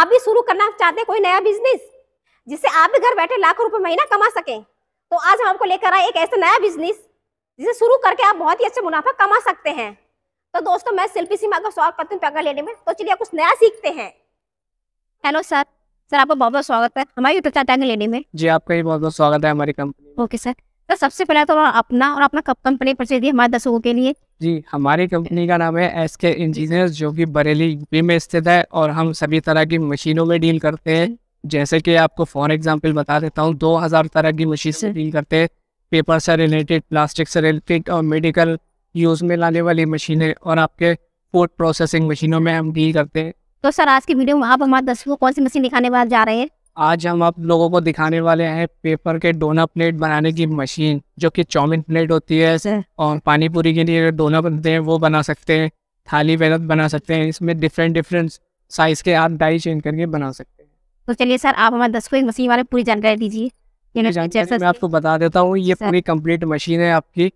आप भी शुरू करना चाहते हैं कोई नया बिजनेस जिससे आप भी घर बैठे लाखों रुपए महीना कमा सकें तो आज हम आपको लेकर आए एक ऐसा नया बिजनेस जिसे शुरू करके आप बहुत ही अच्छा मुनाफा कमा सकते हैं तो दोस्तों मैं शिल्पी सीमा का स्वागत करती हूँ पैगा लेने में तो चलिए कुछ नया सीखते हैं हेलो सर सर आपका बहुत बहुत स्वागत है हमारे यूट्यूब चैनल पैगा लेने में जी आपका भी बहुत बहुत स्वागत है हमारी कंपनी ओके सर सर सबसे पहले तो अपना और अपना कंपनी परिचय दिए हमारे दर्शकों के लिए जी हमारी कंपनी का नाम है एस के इंजीनियर्स जो कि बरेली यूपी में स्थित है और हम सभी तरह की मशीनों में डील करते हैं जैसे कि आपको फॉर एग्जांपल बता देता हूँ दो हज़ार तरह की मशीन से डील करते हैं पेपर से रिलेटेड प्लास्टिक से रिलेटेड और मेडिकल यूज़ में लाने वाली मशीनें और आपके फूड प्रोसेसिंग मशीनों में हम डील करते हैं तो सर आज की वीडियो में आप हमारे दर्शकों को कौन सी मशीन दिखाने वाले जा रहे हैं आज हम आप लोगों को दिखाने वाले हैं पेपर के डोना प्लेट बनाने की मशीन जो कि चौमिन प्लेट होती है और पानी पूरी के लिए डोना बनते हैं वो बना सकते हैं थाली वेलत बना सकते हैं इसमें डिफरेंट डिफरेंट साइज़ के आप डाई चेंज करके बना सकते हैं तो चलिए सर आप हमारे दस को एक मशीन बारे पूरी जानकारी दीजिए मैं आपको बता देता हूँ ये पूरी कम्प्लीट मशीन है आपकी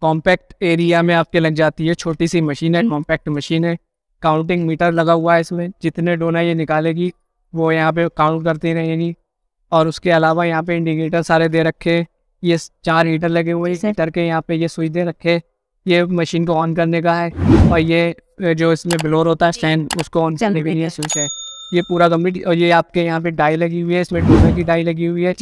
कॉम्पैक्ट एरिया में आपके लग जाती है छोटी सी मशीन है कॉम्पैक्ट हम्म। मशीन है काउंटिंग मीटर लगा हुआ है इसमें जितने डोना ये निकालेगी वो यहाँ पे काउंट करती रहेंगी और उसके अलावा यहाँ पे इंडिकेटर सारे दे रखे ये चार हीटर लगे हुए हैं हीटर के यहाँ पे ये स्विच दे रखे ये मशीन को ऑन करने का है और ये जो इसमें ब्लोर होता है स्टैंड उसको ऑन करने के लिए स्विच है ये पूरा कम्प्लीट और ये आपके यहाँ पे डाई लगी हुई है इसमें टूटर की डाई लगी हुई है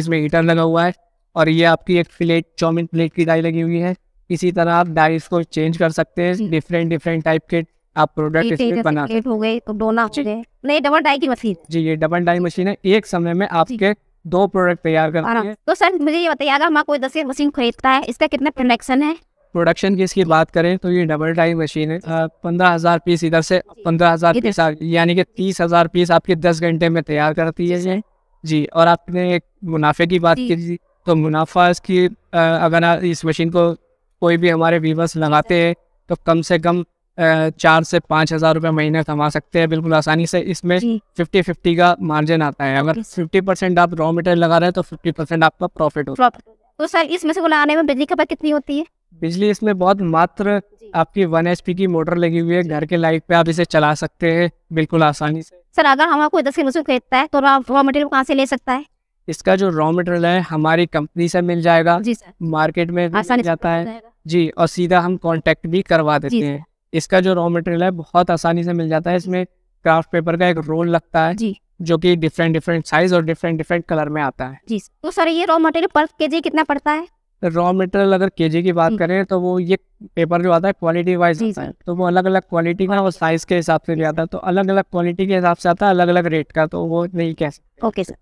इसमें हीटर लगा हुआ है और ये आपकी एक प्लेट चौमिन प्लेट की डाई लगी हुई है इसी तरह आप डाइस को चेंज कर सकते हैं डिफरेंट डिफरेंट टाइप के आप प्रोडक्ट बना हो गए डोना हो गए नहीं डबल डाई की मशीन जी ये डबल डाई मशीन है एक समय में आपके दो प्रोडक्ट तैयार करती है तो सर मुझे ये बताइए अगर हमारा कोई दस मशीन खरीदता है इसका कितना प्रोडक्शन है प्रोडक्शन की इसकी बात करें तो ये डबल डाई मशीन है पंद्रह हजार पीस इधर से पंद्रह हजार पीस यानी कि तीस हजार पीस आपके दस घंटे में तैयार करती है ये जी और आपने एक मुनाफे की बात की थी तो मुनाफा इसकी अगर इस मशीन को कोई भी हमारे व्यूवर्स लगाते हैं तो कम से कम चार से पाँच हज़ार रुपये महीना कमा सकते हैं बिल्कुल आसानी से इसमें फिफ्टी फिफ्टी का मार्जिन आता है अगर फिफ्टी परसेंट आप रॉ मटेरियल लगा रहे हैं तो फिफ्टी परसेंट आपका प्रॉफिट होगा तो सर इसमें से लगाने में बिजली खपत कितनी होती है बिजली इसमें बहुत मात्र आपकी वन एच की मोटर लगी हुई है घर के लाइट पे आप इसे चला सकते हैं बिल्कुल आसानी से सर अगर हम आपको दस किलो खरीदता है तो रॉ मटेरियल कहाँ से ले सकता है इसका जो रॉ मटेरियल है हमारी कंपनी से मिल जाएगा जी सर मार्केट में आसानी जाता है जी और सीधा हम कॉन्टेक्ट भी करवा देते हैं इसका जो रॉ मटेरियल है बहुत आसानी से मिल जाता है इसमें क्राफ्ट पेपर का एक रोल लगता है जी जो कि डिफरेंट डिफरेंट साइज और डिफरेंट डिफरेंट कलर में आता है जी तो सर ये रॉ मटेरियल पर के कितना पड़ता है रॉ मटेरियल अगर के की बात हम्म। करें तो वो ये पेपर जो आता है क्वालिटी तो वाइज आता है तो वो अलग अलग क्वालिटी का और साइज के हिसाब से लिया आता है तो अलग अलग क्वालिटी के हिसाब से आता है अलग अलग रेट का तो वो नहीं कह सकते ओके सर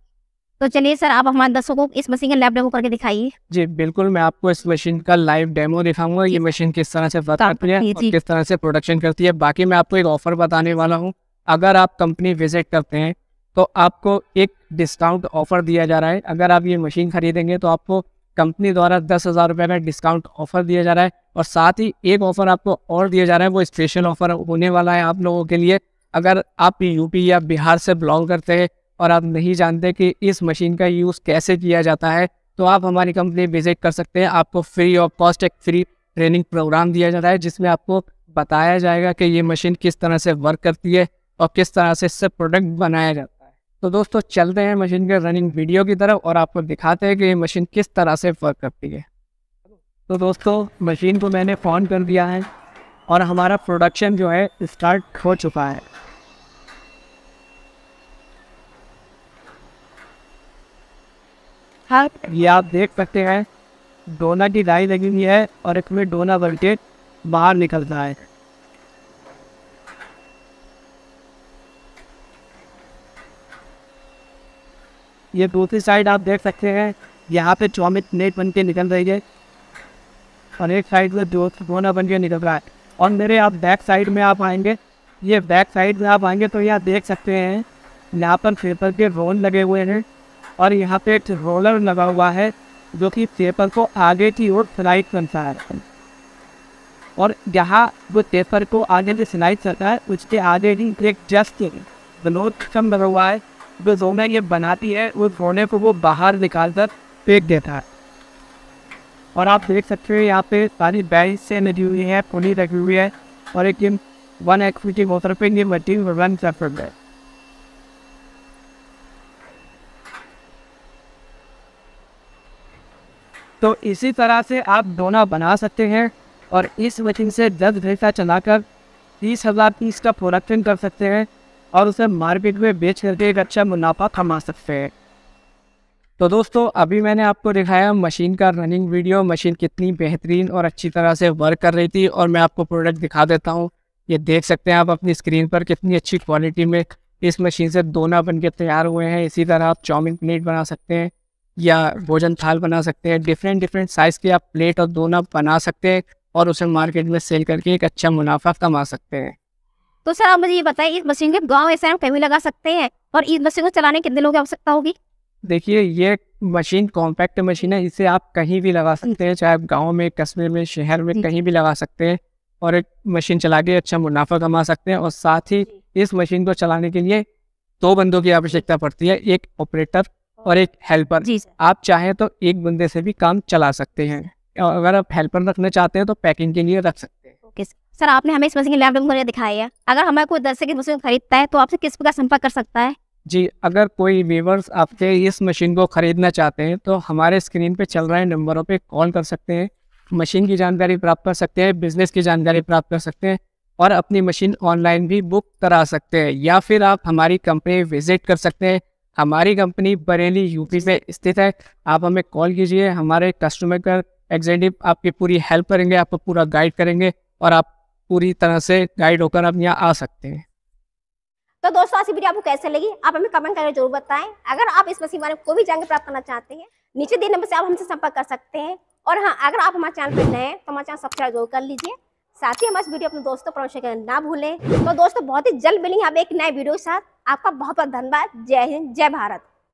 तो चलिए सर आप हमारे दर्शकों को इस मशीन का लाइव डेमो करके दिखाइए जी बिल्कुल मैं आपको इस मशीन का लाइव डेमो दिखाऊंगा ये मशीन किस तरह से वर्क करती है और किस तरह से प्रोडक्शन करती है बाकी मैं आपको एक ऑफर बताने वाला हूँ अगर आप कंपनी विजिट करते हैं तो आपको एक डिस्काउंट ऑफर दिया जा रहा है अगर आप ये मशीन खरीदेंगे तो आपको कंपनी द्वारा दस हज़ार का डिस्काउंट ऑफर दिया जा रहा है और साथ ही एक ऑफर आपको और दिया जा रहा है वो स्पेशल ऑफर होने वाला है आप लोगों के लिए अगर आप यूपी या बिहार से बिलोंग करते हैं और आप नहीं जानते कि इस मशीन का यूज़ कैसे किया जाता है तो आप हमारी कंपनी विजिट कर सकते हैं आपको फ्री ऑफ कॉस्ट एक फ्री ट्रेनिंग प्रोग्राम दिया जाता है जिसमें आपको बताया जाएगा कि ये मशीन किस तरह से वर्क करती है और किस तरह से इससे प्रोडक्ट बनाया जाता है तो दोस्तों चलते हैं मशीन के रनिंग वीडियो की तरफ और आपको दिखाते हैं कि ये मशीन किस तरह से वर्क करती है तो दोस्तों मशीन को मैंने फ़ोन कर दिया है और हमारा प्रोडक्शन जो है स्टार्ट हो चुका है हाँ, ये आप देख सकते हैं डोना की डाई लगी हुई है और इसमें डोना वोल्टेज बाहर निकलता है ये दूसरी साइड आप देख सकते हैं यहाँ पे चौमित नेट बन के निकल रही है और एक साइड में दो डोना बन के निकल रहा है और मेरे आप बैक साइड में आप आएंगे ये बैक साइड में आप आएंगे तो यहाँ देख सकते हैं यहाँ पर फेपर के रोन लगे हुए हैं और यहाँ पे एक रोलर लगा हुआ है जो कि पेपर को आगे की ओर स्लाइड करता है और यहाँ वो पेपर को आगे से स्लाइड करता है उसके आगे ही एक जस्ट विनोद कम लगा हुआ है जो रोने ये बनाती है उस रोने को वो बाहर निकाल कर फेंक देता है और आप देख सकते हो यहाँ पे सारी बैंक से लगी हुई है पुली रखी हुई है और एक वन एक्टिविटी मोटर पे ये मटीन रन कर सकते तो इसी तरह से आप दोना बना सकते हैं और इस मशीन से दस चला चलाकर तीस हज़ार पीस का प्रोडक्शन कर सकते हैं और उसे मार्केट में बेच करके एक अच्छा मुनाफा कमा सकते हैं तो दोस्तों अभी मैंने आपको दिखाया मशीन का रनिंग वीडियो मशीन कितनी बेहतरीन और अच्छी तरह से वर्क कर रही थी और मैं आपको प्रोडक्ट दिखा देता हूँ ये देख सकते हैं आप अपनी स्क्रीन पर कितनी अच्छी क्वालिटी में इस मशीन से दोना बन के तैयार हुए हैं इसी तरह आप चाउमिन प्लेट बना सकते हैं या भोजन थाल बना सकते हैं डिफरेंट डिफरेंट साइज़ के आप प्लेट और दोना बना सकते हैं और उसे मार्केट में सेल करके एक अच्छा मुनाफा कमा सकते हैं तो सर आप मुझे ये बताएं इस मशीन के गांव ऐसे हम कहीं लगा सकते हैं और इस मशीन को चलाने कितने लोगों की आवश्यकता होगी देखिए ये मशीन कॉम्पैक्ट मशीन है इसे आप कहीं भी लगा हम्म। सकते हैं चाहे आप गाँव में कस्बे में शहर में हम्म। कहीं भी लगा सकते हैं और एक मशीन चला के अच्छा मुनाफा कमा सकते हैं और साथ ही इस मशीन को चलाने के लिए दो बंदों की आवश्यकता पड़ती है एक ऑपरेटर और एक हेल्पर आप चाहें तो एक बंदे से भी काम चला सकते हैं अगर आप हेल्पर रखना चाहते हैं तो पैकिंग के लिए रख सकते हैं ओके सर आपने हमें इस मशीन लैपटॉप को दिखाया है अगर हमारे कोई दर्शक की मशीन खरीदता है तो आपसे किस प्रकार संपर्क कर सकता है जी अगर कोई व्यूवर्स आपके इस मशीन को खरीदना चाहते हैं तो हमारे स्क्रीन पे चल रहे नंबरों पे कॉल कर सकते हैं मशीन की जानकारी प्राप्त कर सकते हैं बिजनेस की जानकारी प्राप्त कर सकते हैं और अपनी मशीन ऑनलाइन भी बुक करा सकते हैं या फिर आप हमारी कंपनी विजिट कर सकते हैं हमारी कंपनी बरेली यूपी में स्थित है आप हमें कॉल कीजिए हमारे कस्टमर केयर एग्जेंटिव आपकी पूरी हेल्प करेंगे आपको पूरा गाइड करेंगे और आप पूरी तरह से गाइड होकर आप यहाँ आ सकते हैं तो दोस्तों आज वीडियो आपको कैसे लगी आप हमें कमेंट करके जरूर बताएं अगर आप इस मसीह बारे में कोई भी जानकारी प्राप्त करना चाहते हैं नीचे दिए नंबर से आप हमसे संपर्क कर सकते हैं और हाँ अगर आप हमारे चैनल पर नए हैं तो हमारे चैनल सब्सक्राइब जरूर कर लीजिए साथ ही हमारे वीडियो अपने दोस्तों पर ना भूलें तो दोस्तों बहुत ही जल्द मिलेंगे आप एक नए वीडियो के साथ आपका बहुत बहुत धन्यवाद जय हिंद जय भारत